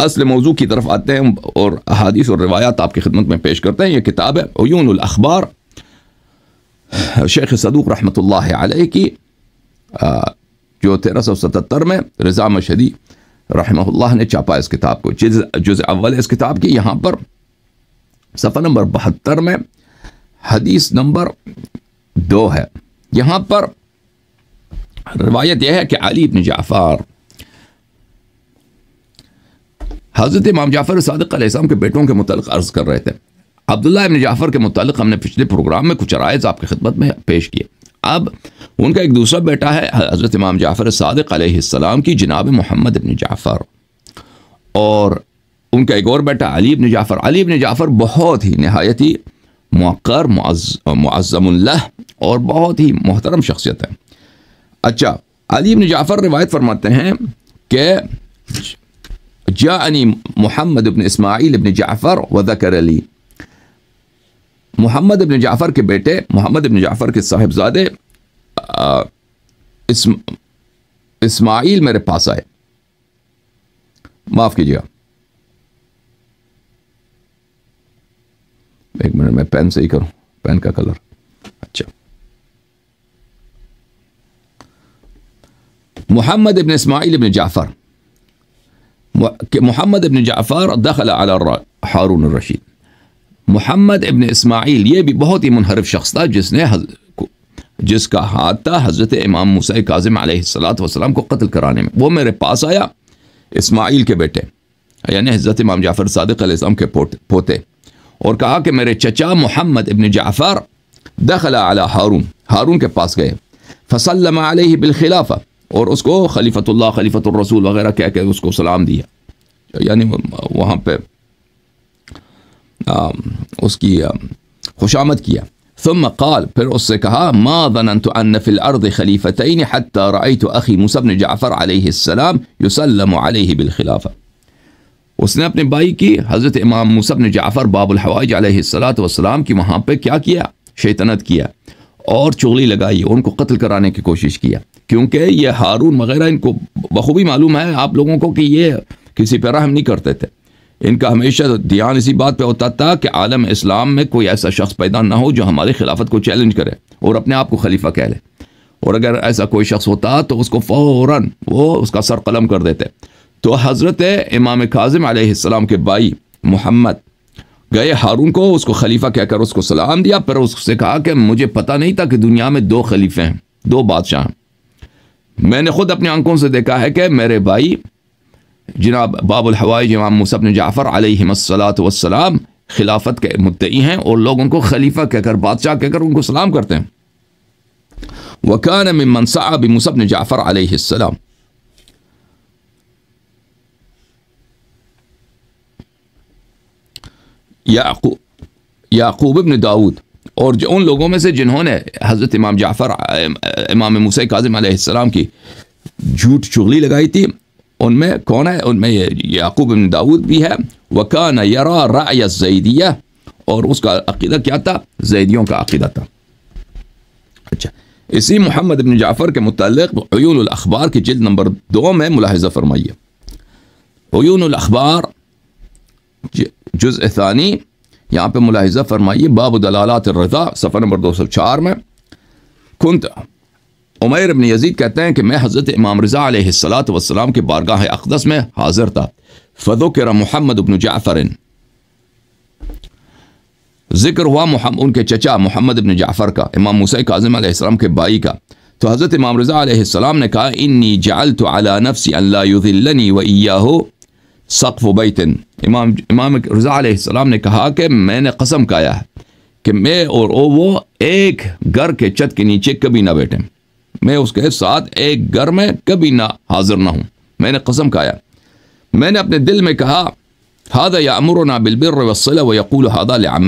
اصل موضوع کی طرف آتے ہیں اور احادیث اور روایات آپ کی خدمت میں پیش کرتے ہیں یہ کتاب ہے عیون الاخبار شیخ صدوق رحمۃ اللہ علیہ کی جو تیرہ سو ستتر میں رضا مشدی رحمۃ اللہ نے چاپا اس کتاب کو جز جز اول اس کتاب کی یہاں پر صفحہ نمبر بہتر میں حدیث نمبر دو ہے یہاں پر روایت یہ ہے کہ علی بن جعفر حضرت امام جعفر صادق علیہ السلام کے بیٹوں کے متعلق عرض کر رہے تھے عبداللہ ابن جعفر کے متعلق ہم نے پچھلے پروگرام میں کچھ رائز آپ کی خدمت میں پیش کیے اب ان کا ایک دوسرا بیٹا ہے حضرت امام جعفر صادق علیہ السلام کی جناب محمد ابن جعفر اور ان کا ایک اور بیٹا علی ابن جعفر علی ابن جعفر بہت ہی نہایتی مؤ معظم اللہ اور بہت ہی محترم شخصیت ہے اچھا علی ابن جعفر روایت فرماتے ہیں کہ جاءني محمد بن اسماعيل بن جعفر وذكر لي محمد بن جعفر کے بیٹے محمد بن جعفر کے صاحب زادے اسم اسماعیل میرے پاس آئے معاف کیجئے ایک منٹ میں پین سے کروں پین کا کلر اچھا محمد بن اسماعیل بن جعفر محمد ابن جعفر دخل علی ہارون الرشید محمد ابن اسماعیل یہ بھی بہت ہی منحرف شخص تھا جس نے جس کا ہاتھ تھا حضرت امام موسیٰ کاظم علیہ الصلاۃ وسلم کو قتل کرانے میں وہ میرے پاس آیا اسماعیل کے بیٹے یعنی حضرت امام جعفر صادق علیہ السلام کے پوتے اور کہا کہ میرے چچا محمد ابن جعفر دخل علیٰ ہارون ہارون کے پاس گئے فص الہ علیہ بالخلاف اور اس کو خلیفۃ اللہ خلیفۃ الرسول وغیرہ کہہ کے اس کو سلام دیا یعنی وہاں پہ اس کی خوشامت کیا ثم قال پھر اس سے کہا ما ظننت ان الارض ماں خلیف طعی نے بن جعفر علیہ السلام یو علیہ بالخلافہ اس نے اپنے بھائی کی حضرت امام موسیٰ بن جعفر باب الحوائج علیہ السلّۃ و السلام کہ وہاں پہ کیا کیا شیطنت کیا اور چغلی لگائی ان کو قتل کرانے کی کوشش کیا کیونکہ یہ ہارون وغیرہ ان کو بخوبی معلوم ہے آپ لوگوں کو کہ یہ کسی پہ رحم نہیں کرتے تھے ان کا ہمیشہ دھیان اسی بات پہ ہوتا تھا کہ عالم اسلام میں کوئی ایسا شخص پیدا نہ ہو جو ہماری خلافت کو چیلنج کرے اور اپنے آپ کو خلیفہ کہہ لے اور اگر ایسا کوئی شخص ہوتا تو اس کو فوراً وہ اس کا سر قلم کر دیتے تو حضرت امام کاظم علیہ السلام کے بھائی محمد گئے ہارون کو اس کو خلیفہ کہہ کر اس کو سلام دیا پھر اس سے کہا کہ مجھے پتہ نہیں تھا کہ دنیا میں دو خلیفے ہیں دو بادشاہ ہیں میں نے خود اپنی آنکھوں سے دیکھا ہے کہ میرے بھائی جناب باب امام جمع مسن جعفر علیہ السلاۃ وسلام خلافت کے مدعی ہیں اور لوگ ان کو خلیفہ کہہ کر بادشاہ کہہ کر ان کو سلام کرتے ہیں وہ کانسا بسپن جعفر علیہ السلام یعقوب ابن داود اور جو ان لوگوں میں سے جنہوں نے حضرت امام جعفر امام موسیٰ آظم علیہ السلام کی جھوٹ چغلی لگائی تھی ان میں کون ہے ان میں یہ یعقوب بن داود بھی ہے وہ کا نر رائے زعیدیہ اور اس کا عقیدہ کیا تھا زیدیوں کا عقیدہ تھا اچھا اسی محمد بن جعفر کے متعلق عیون الاخبار کی جلد نمبر دو میں ملاحظہ فرمائیے عیون الاخبار جز ثانی یہاں پہ ملاحظہ فرمائیے باب دلالات الرضا صفحہ نمبر دو سو چار میں کنت عمیر ابن یزید کہتے ہیں کہ میں حضرت امام رضا علیہ السلاۃ والسلام کے بارگاہ اقدس میں حاضر تھا فضو کرا محمد ابن جعفر ذکر ہوا محمد ان کے چچا محمد ابن جعفر کا امام موسیٰ کاظم علیہ السلام کے بائی کا تو حضرت امام رضا علیہ السلام نے کہا انی جعلت علی نفسی اللہ یذلنی و ایاہو سقف و بیتن امام امام رضا علیہ السلام نے کہا کہ میں نے قسم کھایا ہے کہ میں اور او وہ ایک گھر کے چھت کے نیچے کبھی نہ بیٹھیں میں اس کے ساتھ ایک گھر میں کبھی نہ حاضر نہ ہوں میں نے قسم کھایا میں نے اپنے دل میں کہا ہادہ یا امر و نا بالبر وسلم و یقول ہادہ علیہ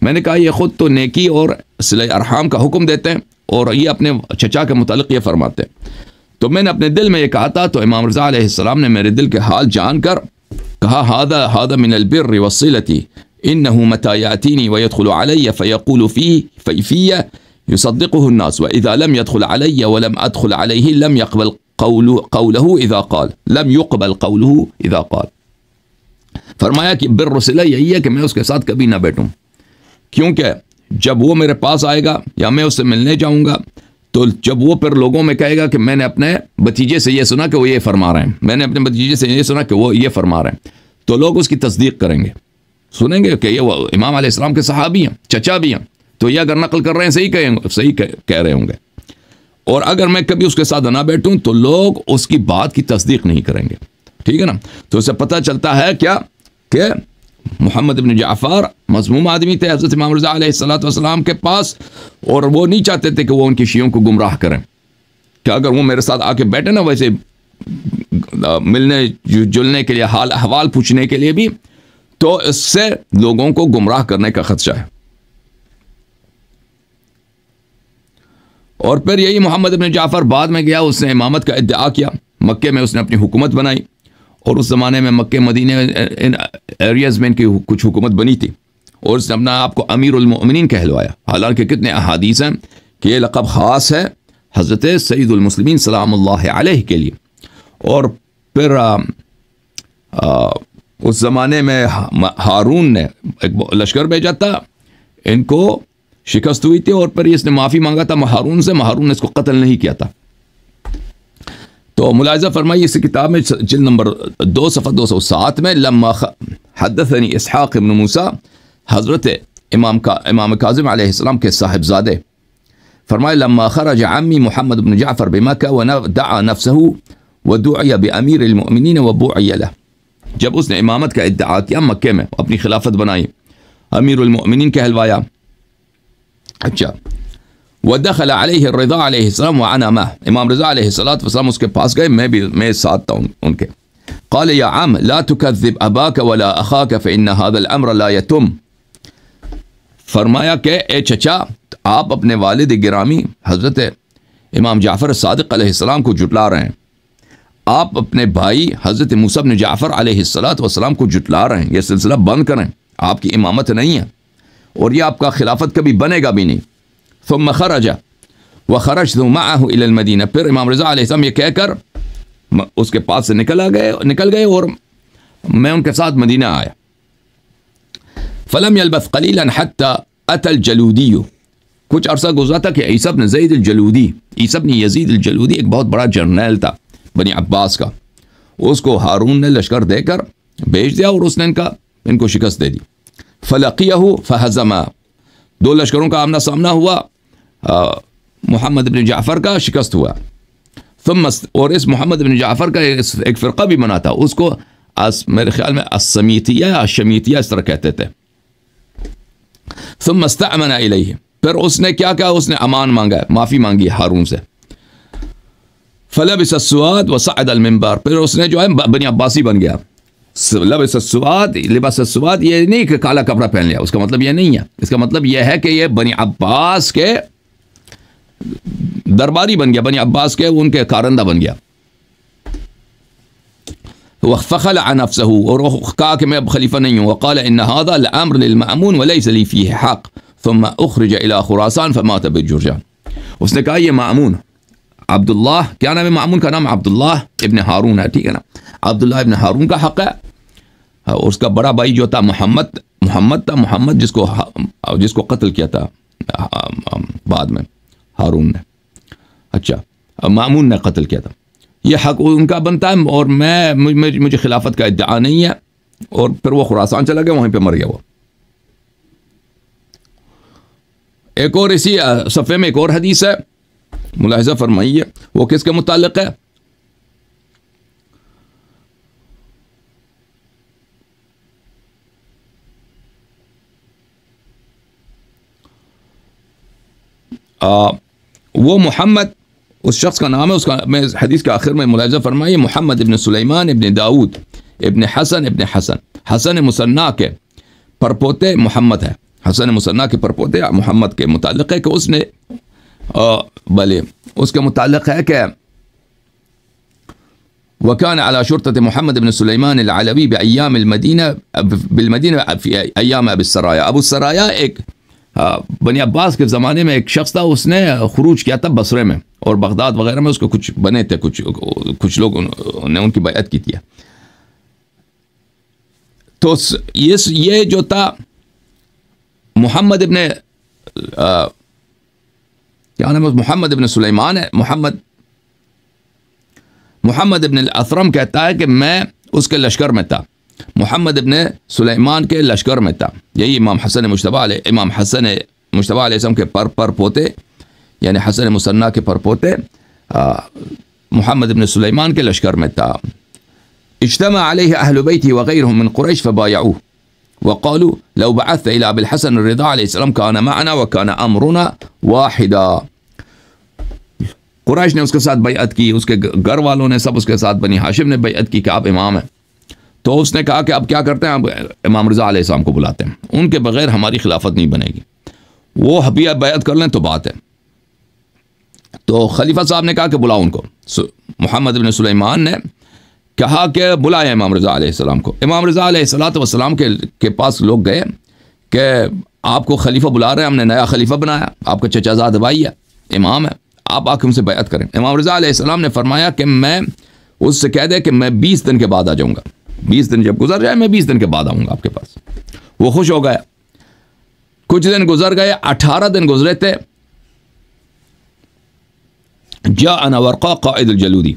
میں نے کہا یہ خود تو نیکی اور صلی ارحام کا حکم دیتے ہیں اور یہ اپنے چچا کے متعلق یہ فرماتے ہیں تو میں نے اپنے دل میں یہ کہا تھا تو امام رضا علیہ السلام نے میرے دل کے حال جان کر کہا هذا هذا من البر وصلتی انه متى يعتيني ويدخل علي فيقول فيه في في يصدقه الناس واذا لم يدخل علي ولم ادخل عليه لم يقبل قول قوله اذا قال لم يقبل قوله اذا قال فرمایا کہ بر رسلہ یہی ہے کہ میں اس کے ساتھ کبھی نہ بیٹھوں کیونکہ جب وہ میرے پاس آئے گا یا میں اس سے ملنے جاؤں گا تو جب وہ پھر لوگوں میں کہے گا کہ میں نے اپنے بتیجے سے یہ سنا کہ وہ یہ فرما رہے ہیں میں نے اپنے بتیجے سے یہ سنا کہ وہ یہ فرما رہے ہیں تو لوگ اس کی تصدیق کریں گے سنیں گے کہ یہ وہ امام علیہ السلام کے صحابی ہیں چچا بھی ہیں تو یہ اگر نقل کر رہے ہیں صحیح کہیں صحیح کہہ رہے ہوں گے اور اگر میں کبھی اس کے ساتھ نہ بیٹھوں تو لوگ اس کی بات کی تصدیق نہیں کریں گے ٹھیک ہے نا تو اسے پتہ چلتا ہے کیا کہ محمد ابن جعفر مضموم آدمی تھے حضرت امام رضا علیہ کے پاس اور وہ نہیں چاہتے تھے کہ وہ ان کی شیوں کو گمراہ کریں کہ اگر وہ میرے ساتھ آ کے بیٹھے نا ویسے ملنے جلنے کے لیے حال احوال پوچھنے کے لیے بھی تو اس سے لوگوں کو گمراہ کرنے کا خدشہ ہے اور پھر یہی محمد ابن جعفر بعد میں گیا اس نے امامت کا ادعا کیا مکے میں اس نے اپنی حکومت بنائی اور اس زمانے میں مکہ مدینہ ان ایریاز میں ان کی کچھ حکومت بنی تھی اور اس نے اپنا آپ کو امیر المؤمنین کہلوایا حالانکہ کتنے احادیث ہیں کہ یہ لقب خاص ہے حضرت سعید المسلمین سلام اللہ علیہ کے لیے اور پھر آ, آ, اس زمانے میں ہارون نے ایک لشکر بھیجا تھا ان کو شکست ہوئی تھی اور پھر اس نے معافی مانگا تھا ہارون سے ہارون نے اس کو قتل نہیں کیا تھا تو ملاحظہ فرمائیے اس کتاب میں جلد نمبر دو صفحہ دو سو سات میں لما حدثنی اسحاق ابن موسیٰ حضرت امام کا امام کاظم علیہ السلام کے صاحبزاد فرمائے لما خرج عمی محمد بن جعفر بمکہ ودعا نفسه ودعی بامیر المؤمنین وبعی له جب اس نے امامت کا ادعا کیا مکے میں اپنی خلافت بنائی امیر المؤمنین کہلوایا اچھا ودخل علیہ رضا علیہ السلام و امام رضا علیہ السلۃ وسلم اس کے پاس گئے میں بھی میں ساتھ تھا ان کے قال عم لا لا ولا هذا الامر يتم فرمایا کہ اے چچا آپ اپنے والد گرامی حضرت امام جعفر صادق علیہ السلام کو جھٹلا رہے ہیں آپ اپنے بھائی حضرت بن جعفر علیہ السلاۃ والسلام کو جھٹلا رہے ہیں یہ سلسلہ بند کریں آپ کی امامت نہیں ہے اور یہ آپ کا خلافت کبھی بنے گا بھی نہیں ثم خرج وخرجت معه الى المدينه پھر امام رضا علیہ السلام یہ کہہ کر اس کے پاس سے نکل گئے نکل گئے اور میں ان کے ساتھ مدینہ آیا فلم يلبث قليلا حتى اتى الجلودي کچھ عرصہ گزرا تھا کہ عیسیٰ بن زید الجلودی عیسیٰ بن یزید الجلودی ایک بہت بڑا جرنیل تھا بنی عباس کا اس کو ہارون نے لشکر دے کر بھیج دیا اور اس نے ان کا ان کو شکست دے دی فلقیہ فہزما دو لشکروں کا آمنا سامنا ہوا محمد بن جعفر کا شکست ہوا ثم اور اس محمد بن جعفر کا ایک فرقہ بھی تھا اس کو میرے خیال میں اسمیتیہ یا شمیتیہ اس طرح کہتے تھے ثم استعمنا الیہ پھر اس نے کیا کہا اس نے امان مانگا معافی مانگی ہارون سے فلبس السواد وسعد المنبر پھر اس نے جو ہے بنی عباسی بن گیا لبس السواد لباس السواد یہ نہیں کہ کالا کپڑا پہن لیا اس کا مطلب یہ نہیں ہے اس کا مطلب یہ ہے کہ یہ بنی عباس کے درباری بن گیا بنی عباس کے ان کے کارندہ بن گیا وہ فخل انفسہ اور کہا کہ میں اب خلیفہ نہیں ہوں وقال ان هذا الامر للمامون وليس لي فيه حق ثم اخرج الى خراسان فمات بجرجان اس نے کہا یہ مامون عبداللہ کیا نام ہے معمون کا نام عبداللہ ابن ہارون ہے ٹھیک ہے نا عبداللہ ابن ہارون کا حق ہے اور اس کا بڑا بھائی جو تھا محمد محمد تھا محمد جس کو جس کو قتل کیا تھا بعد میں ہارون نے اچھا معمون نے قتل کیا تھا یہ حق ان کا بنتا ہے اور میں مجھے خلافت کا ادعا نہیں ہے اور پھر وہ خوراسان چلا گیا وہیں پہ مر گیا وہ ایک اور اسی صفحے میں ایک اور حدیث ہے ملاحظہ فرمائیے وہ کس کے متعلق ہے وہ محمد اس شخص کا نام ہے اس کا میں حدیث کے آخر میں ملاحظہ فرمائیے محمد ابن سلیمان ابن داود ابن حسن ابن حسن حسن مسنا کے پرپوتے محمد ہے حسن مسنا کے پرپوتے محمد کے متعلق ہے کہ اس نے بلے اس کے متعلق ہے کہ وكان على شرطة محمد بن سليمان العلوي بأيام المدينة بالمدينة في أيام أبي السرايا أبو السرايا إيك بنی عباس کے زمانے میں ایک شخص تھا اس نے خروج کیا تھا بصرے میں اور بغداد وغیرہ میں اس کو کچھ بنے تھے کچھ کچھ لوگ نے ان کی بیعت کی تھی تو یہ جو تھا محمد ابن کیا نام ہے محمد ابن سلیمان ہے محمد محمد ابن الاثرم کہتا ہے کہ میں اس کے لشکر میں تھا محمد ابن سليمان کے لشکر میں تھا یہی يعني امام حسن مشتبہ علیہ امام حسن مشتبہ علیہ السلام کے پر پر پوتے یعنی يعني حسن مسنہ کے پر پوتے آه، محمد ابن سليمان کے لشکر میں تھا اجتمع عليه اهل بیتی وغيرهم من قريش فبايعوه وقالوا لو بعثت الى ابي الحسن الرضا عليه السلام كان معنا وكان امرنا واحدا قريش نے اس کے ساتھ بیعت کی اس کے گھر والوں نے سب اس کے ساتھ بنی حاشم نے بیعت کی کہ آپ امام ہیں تو اس نے کہا کہ اب کیا کرتے ہیں اب امام رضا علیہ السلام کو بلاتے ہیں ان کے بغیر ہماری خلافت نہیں بنے گی وہ حبیہ بیعت کر لیں تو بات ہے تو خلیفہ صاحب نے کہا کہ بلاؤ ان کو محمد بن سلیمان نے کہا کہ بلایا امام رضا علیہ السلام کو امام رضا علیہ السلاۃ وسلام کے کے پاس لوگ گئے کہ آپ کو خلیفہ بلا رہے ہیں ہم نے نیا خلیفہ بنایا آپ کا چچا زاد بھائی ہے امام ہے آپ آ کے ان سے بیعت کریں امام رضا علیہ السلام نے فرمایا کہ میں اس سے کہہ دے کہ میں بیس دن کے بعد آ جاؤں گا بیس دن جب گزر جائے میں بیس دن کے بعد آؤں گا آپ کے پاس وہ خوش ہو گیا کچھ دن گزر گئے اٹھارہ دن گزرے تھے جا انورقا قائد الجلودی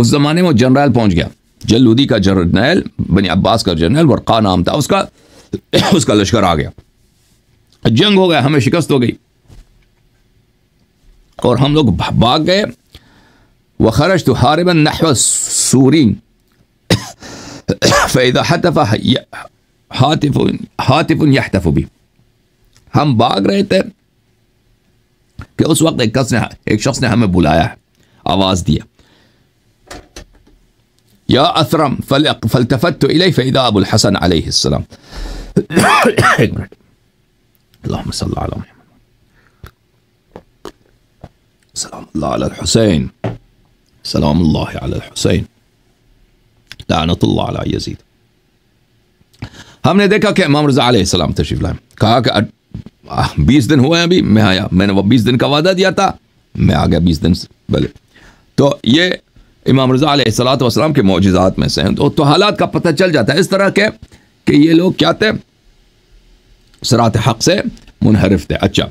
اس زمانے میں جنرل پہنچ گیا جلودی کا بنی عباس کا جنرل ورقا نام تھا اس اس کا کا لشکر آ گیا جنگ ہو گیا ہمیں شکست ہو گئی اور ہم لوگ بھاگ گئے وہ خرش تو سورین فإذا حتف هاتف هاتف يحتف به هم باغ رہے تھے کہ اس وقت ایک, شخص نے ہمیں بلایا آواز دیا يا اثرم فلق فالتفت الی فإذا ابو الحسن عليه السلام اللهم صل على محمد سلام الله على الحسين سلام الله على الحسين لعنت اللہ علیہ یزید ہم نے دیکھا کہ امام رضا علیہ السلام تشریف لائے کہا کہ بیس دن ہوئے ابھی میں آیا میں نے وہ بیس دن کا وعدہ دیا تھا میں آ گیا بیس دن سے بلے تو یہ امام رضا علیہ السلاۃ وسلام کے معجزات میں سے ہیں تو حالات کا پتہ چل جاتا ہے اس طرح کے کہ یہ لوگ کیا تھے سرات حق سے منحرف تھے اچھا